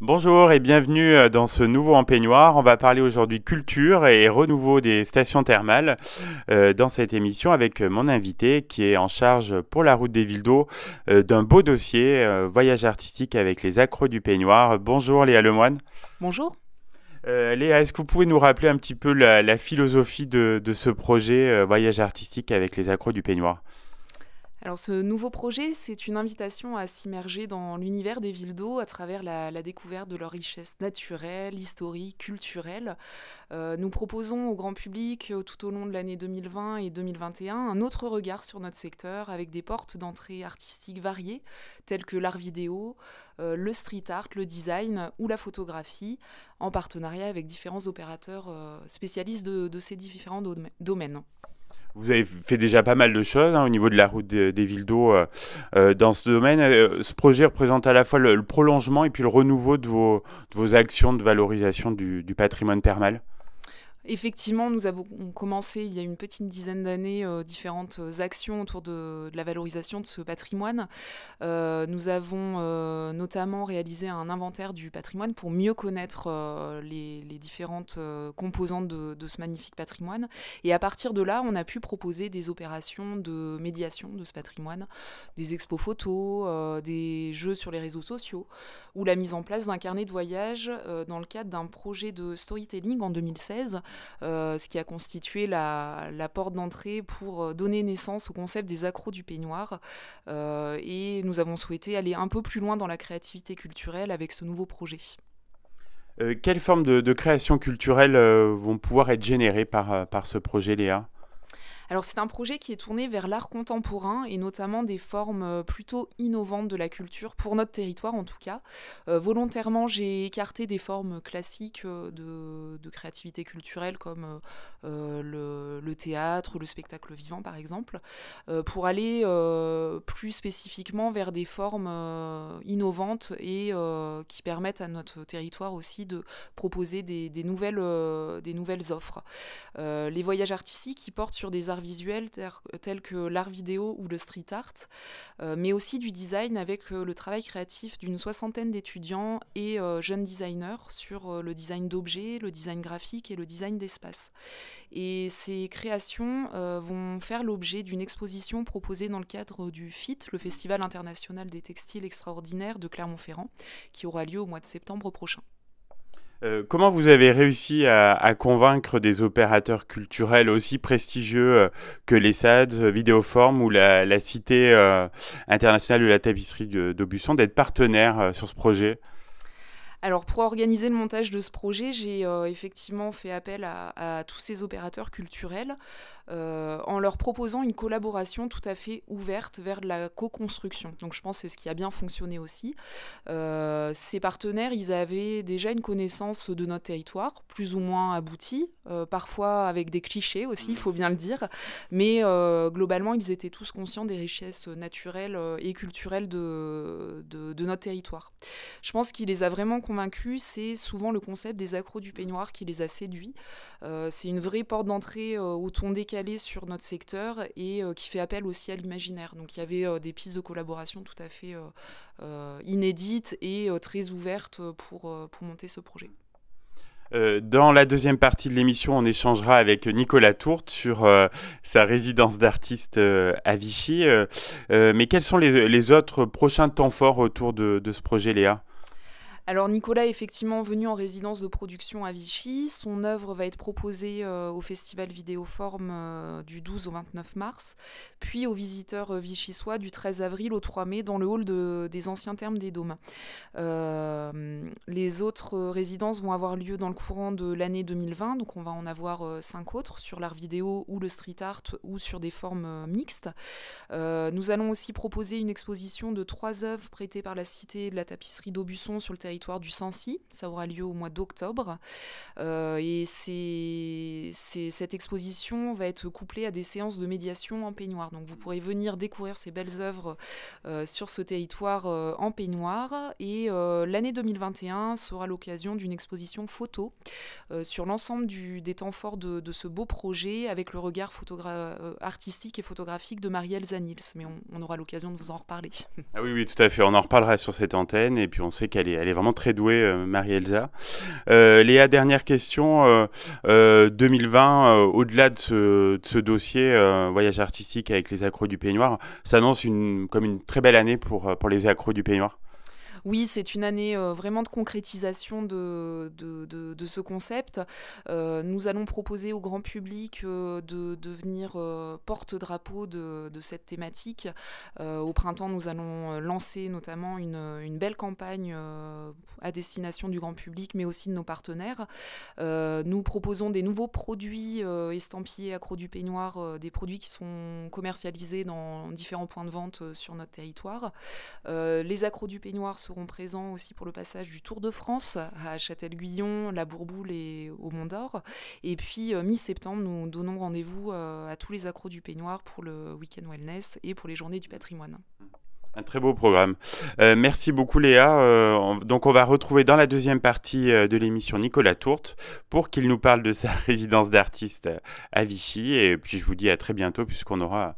Bonjour et bienvenue euh, dans ce nouveau En Peignoir, On va parler aujourd'hui culture et renouveau des stations thermales euh, dans cette émission avec euh, mon invité qui est en charge pour la route des villes d'eau d'un beau dossier voyage artistique avec les accros du peignoir. Bonjour Léa Lemoine. Bonjour. Léa, est-ce que vous pouvez nous rappeler un petit peu la, philosophie de, de ce projet voyage artistique avec les accros du peignoir alors ce nouveau projet, c'est une invitation à s'immerger dans l'univers des villes d'eau à travers la, découverte de leurs richesses naturelles, historiques, culturelles. Euh, nous proposons au grand public euh, tout au long de l'année 2020 et 2021 un autre regard sur notre secteur avec des portes d'entrée artistiques variées telles que l'art vidéo, euh, le street art, le design ou la photographie en partenariat avec différents opérateurs spécialistes de ces différents domaines. Vous avez fait déjà pas mal de choses hein, au niveau de la route des villes d'eau euh, euh, dans ce domaine. Euh, ce projet représente à la fois le, prolongement et puis le renouveau de vos, actions de valorisation du patrimoine thermal. Effectivement, nous avons commencé il y a une petite dizaine d'années euh, différentes euh, actions autour de, la valorisation de ce patrimoine. Euh, nous avons notamment réalisé un inventaire du patrimoine pour mieux connaître les, différentes composantes de, ce magnifique patrimoine. Et à partir de là, on a pu proposer des opérations de médiation de ce patrimoine, des expos photos, des jeux sur les réseaux sociaux, ou la mise en place d'un carnet de voyage dans le cadre d'un projet de storytelling en 2016 euh, ce qui a constitué la, porte d'entrée pour euh, donner naissance au concept des accros du peignoir. Euh, et nous avons souhaité aller un peu plus loin dans la créativité culturelle avec ce nouveau projet. quelles formes de, création culturelle vont pouvoir être générées par, par ce projet, Léa alors c'est un projet qui est tourné vers l'art contemporain et notamment des formes euh, plutôt innovantes de la culture, pour notre territoire en tout cas. Euh, volontairement, j'ai écarté des formes classiques euh, de, créativité culturelle comme le, le, théâtre, le spectacle vivant par exemple, pour aller plus spécifiquement vers des formes innovantes et qui permettent à notre territoire aussi de proposer des, nouvelles, des nouvelles offres. les voyages artistiques qui portent sur des arts visuels tels que l'art vidéo ou le street art, euh, mais aussi du design avec euh, le travail créatif d'une soixantaine d'étudiants et euh, jeunes designers sur le design d'objets, le design graphique et le design d'espace. Et ces créations vont faire l'objet d'une exposition proposée dans le cadre du FIT, le Festival international des textiles extraordinaires de Clermont-Ferrand, qui aura lieu au mois de septembre prochain. Euh, comment vous avez réussi à, convaincre des opérateurs culturels aussi prestigieux euh, que les SAD, euh, Vidéoform ou la, la Cité internationale de la tapisserie d'Aubusson d'être partenaires sur ce projet alors pour organiser le montage de ce projet, j'ai euh, effectivement fait appel à, tous ces opérateurs culturels euh, en leur proposant une collaboration tout à fait ouverte vers de la co-construction. Donc je pense que c'est ce qui a bien fonctionné aussi. Euh, ces partenaires, ils avaient déjà une connaissance de notre territoire, plus ou moins aboutie, parfois avec des clichés aussi, il faut bien le dire, mais globalement, ils étaient tous conscients des richesses naturelles et culturelles de, de, de notre territoire. Je pense qu'il les a vraiment Convaincu, c'est souvent le concept des accros du peignoir qui les a séduits. Euh, c'est une vraie porte d'entrée euh, au ton décalé sur notre secteur et euh, qui fait appel aussi à l'imaginaire. Donc il y avait des pistes de collaboration tout à fait inédites et très ouvertes pour, pour monter ce projet. dans la deuxième partie de l'émission, on échangera avec Nicolas Tourte sur sa résidence d'artiste à Vichy. mais quels sont les, autres prochains temps forts autour de ce projet, Léa alors Nicolas est effectivement venu en résidence de production à Vichy. Son œuvre va être proposée euh, au festival Vidéoforme euh, du 12 au 29 mars, puis aux visiteurs vichy euh, vichysois du 13 avril au 3 mai dans le hall des anciens Termes des Dômes. les autres résidences vont avoir lieu dans le courant de l'année 2020, donc on va en avoir cinq autres sur l'art vidéo ou le street art ou sur des formes mixtes. nous allons aussi proposer une exposition de trois œuvres prêtées par la Cité de la tapisserie d'Aubusson sur le territoire du Sancy. Ça aura lieu au mois d'octobre. Euh, et c'est, cette exposition va être couplée à des séances de médiation en peignoir. Donc vous pourrez venir découvrir ces belles œuvres euh, sur ce territoire euh, en peignoir. Et l'année 2021 sera l'occasion d'une exposition photo sur l'ensemble des temps forts de, ce beau projet avec le regard artistique et photographique de Marielle Zanils. Mais on, aura l'occasion de vous en reparler. Ah oui, oui, tout à fait. On en reparlera sur cette antenne. Et puis on sait qu'elle est, est vraiment très douée, euh, Marie-Elsa. Euh, Léa, dernière question. 2020, euh, au-delà de ce, de ce dossier voyage artistique avec les accros du Peignoir, s'annonce une, comme une très belle année pour, pour les accros du Peignoir oui, c'est une année euh, vraiment de concrétisation de, ce concept. Euh, nous allons proposer au grand public euh, de devenir porte-drapeau de, cette thématique. au printemps, nous allons lancer notamment une, belle campagne à destination du grand public, mais aussi de nos partenaires. nous proposons des nouveaux produits estampillés accro du Peignoir, des produits qui sont commercialisés dans différents points de vente sur notre territoire. les accros du Peignoir seront présents aussi pour le passage du Tour de France à Châtel-Guyon, La Bourboule et au Mont d'Or. Et puis euh, mi-septembre, nous donnons rendez-vous euh, à tous les accros du peignoir pour le week-end wellness et pour les journées du patrimoine. Un très beau programme. Euh, merci beaucoup Léa. donc on va retrouver dans la deuxième partie de l'émission Nicolas Tourte pour qu'il nous parle de sa résidence d'artiste à Vichy. Et puis je vous dis à très bientôt puisqu'on aura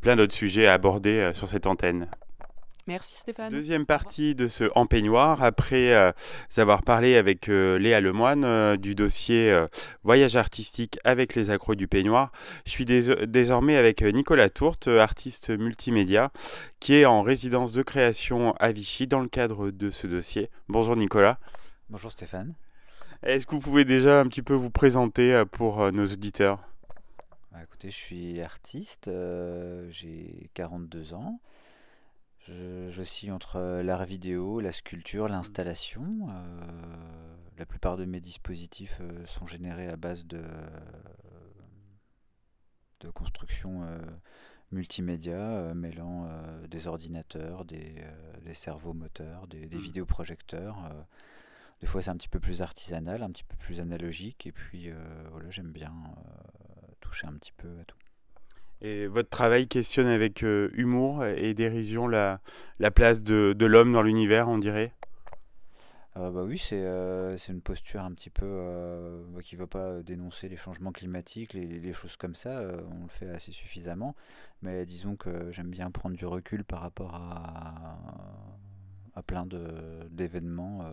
plein d'autres sujets à aborder sur cette antenne. Merci Stéphane. Deuxième partie de ce En peignoir, après euh, avoir parlé avec euh, Léa Lemoine euh, du dossier Voyage artistique avec les accros du peignoir, je suis désormais avec Nicolas Tourte, artiste multimédia, qui est en résidence de création à Vichy dans le cadre de ce dossier. Bonjour Nicolas. Bonjour Stéphane. Est-ce que vous pouvez déjà un petit peu vous présenter pour nos auditeurs bah, Écoutez, je suis artiste, j'ai 42 ans. Je, suis entre euh, l'art vidéo, la sculpture, mm. l'installation. Euh, la plupart de mes dispositifs euh, sont générés à base de, de construction multimédia, mêlant des ordinateurs, des, des cerveaux moteurs, des, mm. vidéoprojecteurs. Des fois, c'est un petit peu plus artisanal, un petit peu plus analogique. Et puis, voilà, j'aime bien toucher un petit peu à tout. Et votre travail questionne avec euh, humour et dérision la, place de, l'homme dans l'univers, on dirait ah bah oui, euh, c'est une posture un petit peu euh, bah, qui ne va pas dénoncer les changements climatiques, les, choses comme ça, on le fait assez suffisamment. Mais disons que j'aime bien prendre du recul par rapport à, à plein d'événements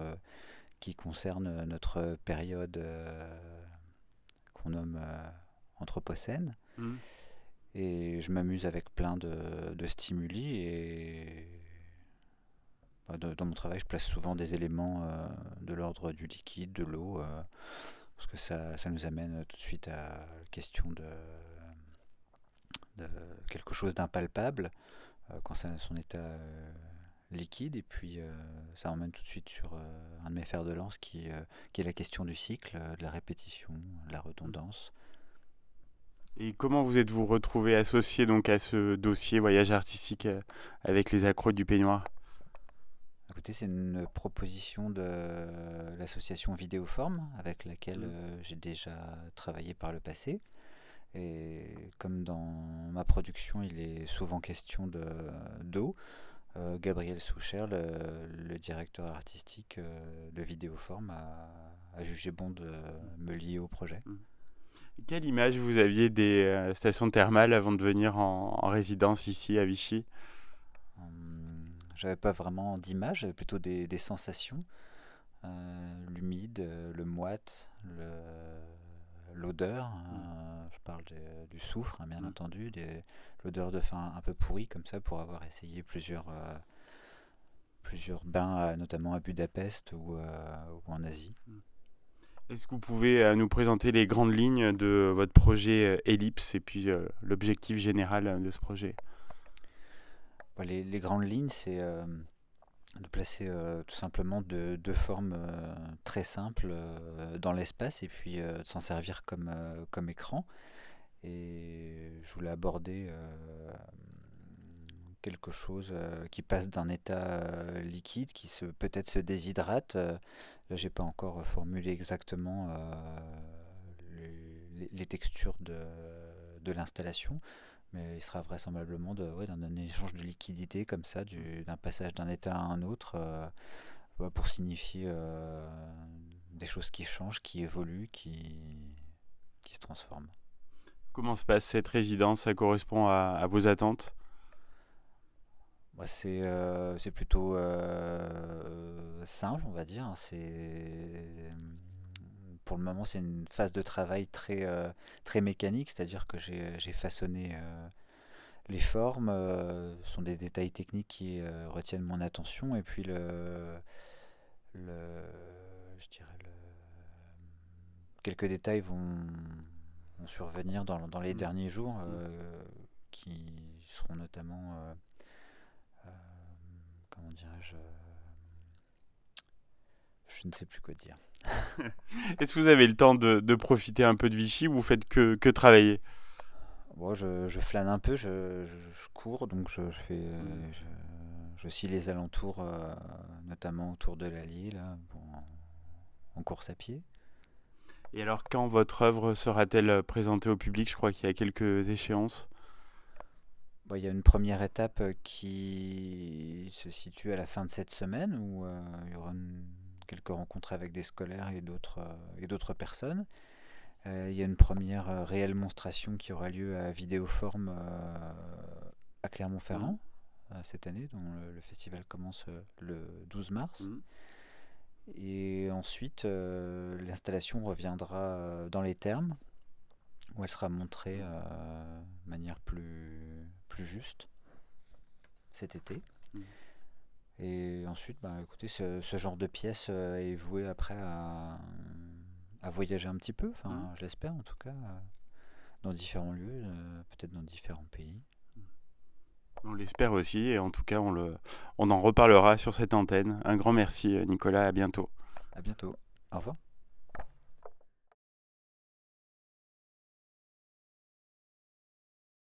qui concernent notre période qu'on nomme Anthropocène. Mmh. Et je m'amuse avec plein de, stimuli et bah, dans mon travail, je place souvent des éléments euh, de l'ordre du liquide, de l'eau, euh, parce que ça, nous amène tout de suite à la question de, quelque chose d'impalpable euh, quand son état liquide, et puis ça emmène tout de suite sur un de mes fers de lance qui, qui est la question du cycle, de la répétition, de la redondance. Et comment vous êtes-vous retrouvé associé donc à ce dossier voyage artistique euh, avec les accros du peignoir c'est une proposition de l'association Vidéoforme avec laquelle mmh. euh, j'ai déjà travaillé par le passé. Et comme dans ma production, il est souvent question d'eau, euh, Gabriel Soucher, le, directeur artistique de Vidéoforme, a, jugé bon de me lier au projet. Mmh. Quelle image vous aviez des euh, stations thermales avant de venir en, résidence ici à Vichy hum, J'avais pas vraiment d'image, j'avais plutôt des, sensations. Euh, l'humide, euh, le moite, l'odeur. Mm. je parle du soufre, hein, bien mm. entendu, l'odeur de faim un peu pourrie comme ça pour avoir essayé plusieurs, plusieurs bains, notamment à Budapest ou, en Asie. Mm. Est-ce que vous pouvez euh, nous présenter les grandes lignes de votre projet euh, Ellipse et puis euh, l'objectif général de ce projet bah, les, grandes lignes, c'est de placer tout simplement deux de formes très simples dans l'espace et puis de s'en servir comme, comme écran. Et je voulais aborder quelque chose euh, qui passe d'un état euh, liquide, qui peut-être se déshydrate. Euh, là, j'ai pas encore formulé exactement les, textures de, l'installation, mais il sera vraisemblablement d'un échange de liquidité comme ça, d'un passage d'un état à un autre, pour signifier des choses qui changent, qui évoluent, qui, qui se transforment. Comment se passe cette résidence Ça correspond à vos attentes moi, c'est euh, plutôt euh, simple, on va dire. Hein. C'est pour le moment, c'est une phase de travail très euh, très mécanique, c'est-à-dire que j'ai façonné les formes. Ce sont des détails techniques qui retiennent mon attention, et puis le, le je dirais quelques détails vont, survenir dans, les mmh. derniers jours, mmh. qui seront notamment euh, je ne sais plus quoi dire. Est-ce que vous avez le temps de, profiter un peu de Vichy ou vous faites que, travailler Moi, je, flâne un peu, je, cours, donc je, fais, mm. je, scie les alentours, euh, notamment autour de la Lille, en course à pied. Et alors, quand votre œuvre sera-t-elle présentée au public Je crois qu'il y a quelques échéances. Bah, il y a une première étape euh, qui se situe à la fin de cette semaine où euh, il y aura quelques rencontres avec des scolaires et d'autres euh, personnes. il y a une première réelle monstration qui aura lieu à Vidéoforme à Clermont-Ferrand mmh. cette année, dont le, festival commence le 12 mars. Mmh. Et ensuite, l'installation reviendra dans les termes où elle sera montrée euh, de manière plus, plus juste cet été. Mm. Et ensuite, bah, écoutez, ce, genre de pièce euh, est voué après à, voyager un petit peu, enfin, mm. en tout cas, euh, dans différents lieux, peut-être dans différents pays. Mm. On l'espère aussi, et en tout cas, on, le, on en reparlera sur cette antenne. Un grand merci, Nicolas, à bientôt. À bientôt. Au revoir.